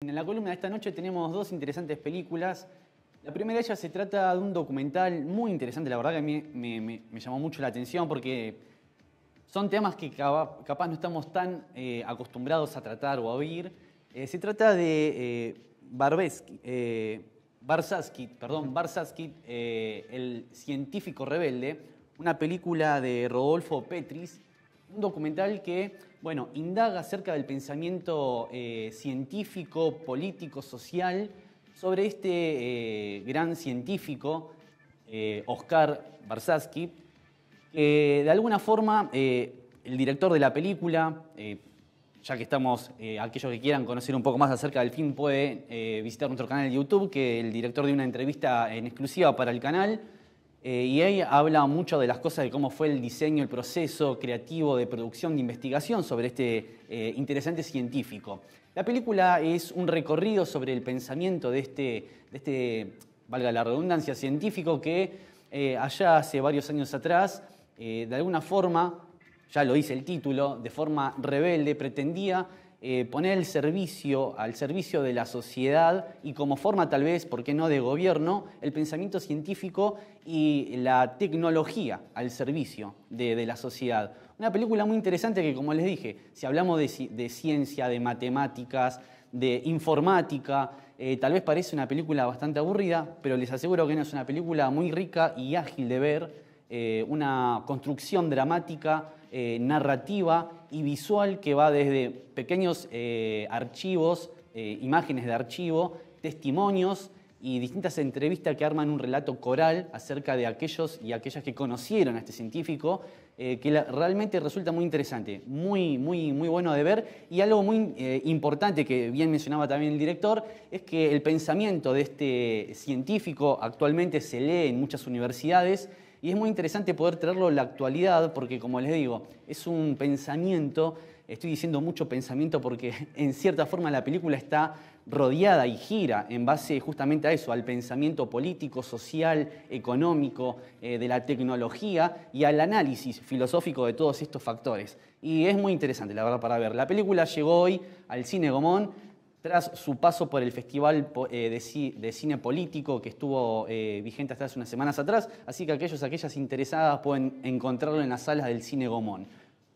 En la columna de esta noche tenemos dos interesantes películas. La primera de ellas se trata de un documental muy interesante, la verdad que a mí me, llamó mucho la atención porque son temas que capaz, no estamos tan eh, acostumbrados a tratar o a oír. Eh, se trata de eh, Barbeski, eh, perdón, El científico rebelde, una película de Rodolfo Petris un documental que, bueno, indaga acerca del pensamiento eh, científico, político, social, sobre este eh, gran científico, eh, Oscar Barsaski, que de alguna forma el director de la película, ya que estamos, aquellos que quieran conocer un poco más acerca del film, puede visitar nuestro canal de YouTube, que el director de una entrevista en exclusiva para el canal eh, y ahí habla mucho de las cosas de cómo fue el diseño, el proceso creativo de producción, de investigación sobre este eh, interesante científico. La película es un recorrido sobre el pensamiento de este, este valga la redundancia, científico que eh, allá hace varios años atrás, de alguna forma, ya lo dice el título, de forma rebelde, pretendía eh, poner el servicio, al servicio de la sociedad y como forma tal vez, ¿por qué no?, de gobierno, el pensamiento científico y la tecnología al servicio de, la sociedad. Una película muy interesante que, como les dije, si hablamos de, ciencia, de matemáticas, de informática, eh, tal vez parece una película bastante aburrida, pero les aseguro que no es una película muy rica y ágil de ver, eh, una construcción dramática eh, narrativa y visual que va desde pequeños eh, archivos, eh, imágenes de archivo, testimonios y distintas entrevistas que arman un relato coral acerca de aquellos y aquellas que conocieron a este científico, que realmente resulta muy interesante, muy, muy, muy bueno de ver. Y algo muy importante que bien mencionaba también el director, es que el pensamiento de este científico actualmente se lee en muchas universidades, y es muy interesante poder traerlo a la actualidad porque, como les digo, es un pensamiento, estoy diciendo mucho pensamiento porque en cierta forma la película está rodeada y gira en base justamente a eso, al pensamiento político, social, económico, eh, de la tecnología y al análisis filosófico de todos estos factores. Y es muy interesante, la verdad, para ver. La película llegó hoy al cine Gomón su paso por el Festival eh, de Cine Político que estuvo eh, vigente hasta hace unas semanas atrás, así que aquellos, aquellas interesadas pueden encontrarlo en las salas del Cine Gomón.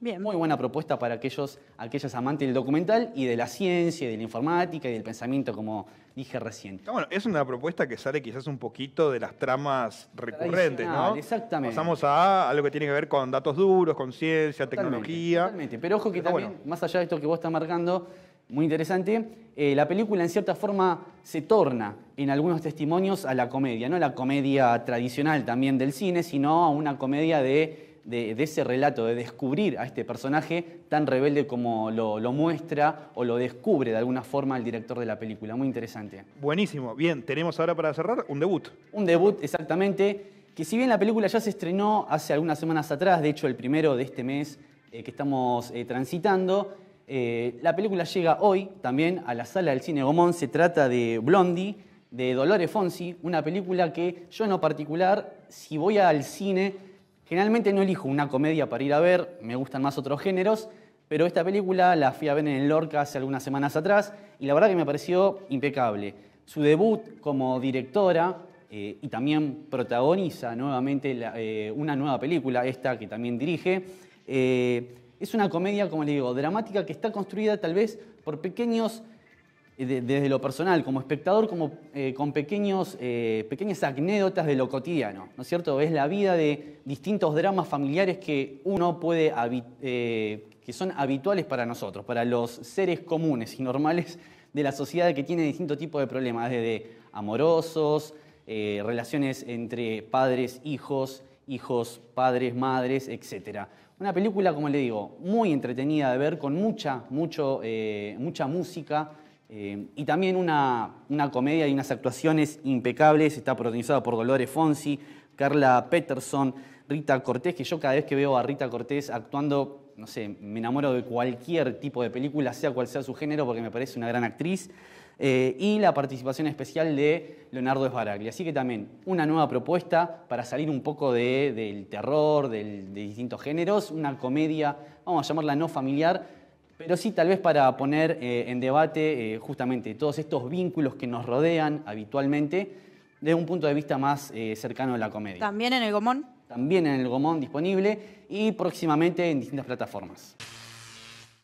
Bien. Muy buena propuesta para aquellos, aquellas amantes del documental y de la ciencia, y de la informática y del pensamiento, como dije recién. Bueno, es una propuesta que sale quizás un poquito de las tramas recurrentes, ¿no? Exactamente. Pasamos a algo que tiene que ver con datos duros, con ciencia, tecnología. Exactamente, pero ojo que también, más allá de esto que vos estás marcando, muy interesante, eh, la película en cierta forma se torna en algunos testimonios a la comedia, no a la comedia tradicional también del cine, sino a una comedia de, ese relato, de descubrir a este personaje tan rebelde como lo, muestra o lo descubre de alguna forma el director de la película. Muy interesante. Buenísimo. Bien, tenemos ahora para cerrar un debut. Un debut, exactamente. Que si bien la película ya se estrenó hace algunas semanas atrás, de hecho el primero de este mes eh, que estamos eh, transitando, eh, la película llega hoy también a la sala del cine Gomón. Se trata de Blondie, de Dolores Fonsi, una película que yo en lo particular, si voy al cine, generalmente no elijo una comedia para ir a ver, me gustan más otros géneros, pero esta película la fui a ver en el Lorca hace algunas semanas atrás y la verdad que me pareció impecable. Su debut como directora eh, y también protagoniza nuevamente eh, una nueva película, esta que también dirige. Es una comedia, como le digo, dramática que está construida tal vez por pequeños, eh, desde lo personal, como espectador, como, eh, con pequeños, eh, pequeñas anécdotas de lo cotidiano, ¿no es cierto? Es la vida de distintos dramas familiares que uno puede, que son habituales para nosotros, para los seres comunes y normales de la sociedad que tiene distintos tipos de problemas, desde amorosos, relaciones entre padres, hijos, hijos, padres, madres, etc. Una película, como le digo, muy entretenida de ver, con mucha, eh, mucha música eh, y también una, una, comedia y unas actuaciones impecables. Está protagonizada por Dolores Fonsi, Carla Peterson, Rita Cortés, que yo cada vez que veo a Rita Cortés actuando, no sé, me enamoro de cualquier tipo de película, sea cual sea su género, porque me parece una gran actriz. Eh, y la participación especial de Leonardo Esbaragli. Así que también una nueva propuesta para salir un poco del terror, de distintos géneros, una comedia, vamos a llamarla no familiar, pero sí tal vez para poner eh, en debate eh, justamente todos estos vínculos que nos rodean habitualmente desde un punto de vista más cercano a la comedia. También en el Gomón. También en el Gomón disponible y próximamente en distintas plataformas.